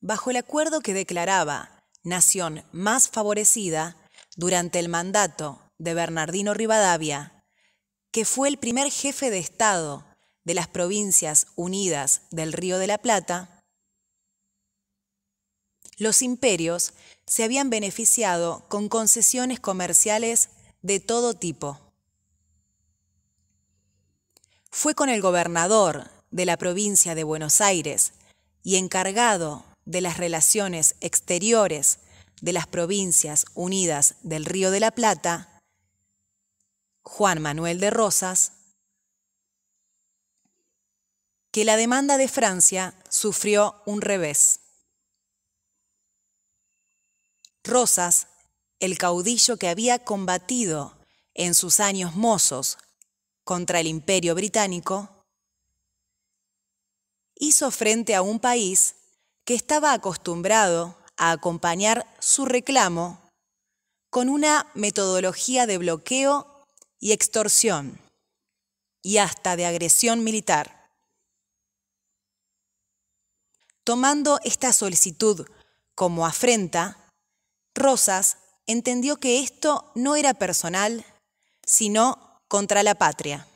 bajo el acuerdo que declaraba nación más favorecida durante el mandato de Bernardino Rivadavia, que fue el primer jefe de Estado de las Provincias Unidas del Río de la Plata, los imperios se habían beneficiado con concesiones comerciales de todo tipo. Fue con el gobernador de la provincia de Buenos Aires y encargado de las relaciones exteriores de las provincias unidas del Río de la Plata, Juan Manuel de Rosas, que la demanda de Francia sufrió un revés. Rosas, el caudillo que había combatido en sus años mozos contra el imperio británico, hizo frente a un país que estaba acostumbrado a acompañar su reclamo con una metodología de bloqueo y extorsión, y hasta de agresión militar. Tomando esta solicitud como afrenta, Rosas entendió que esto no era personal, sino contra la patria.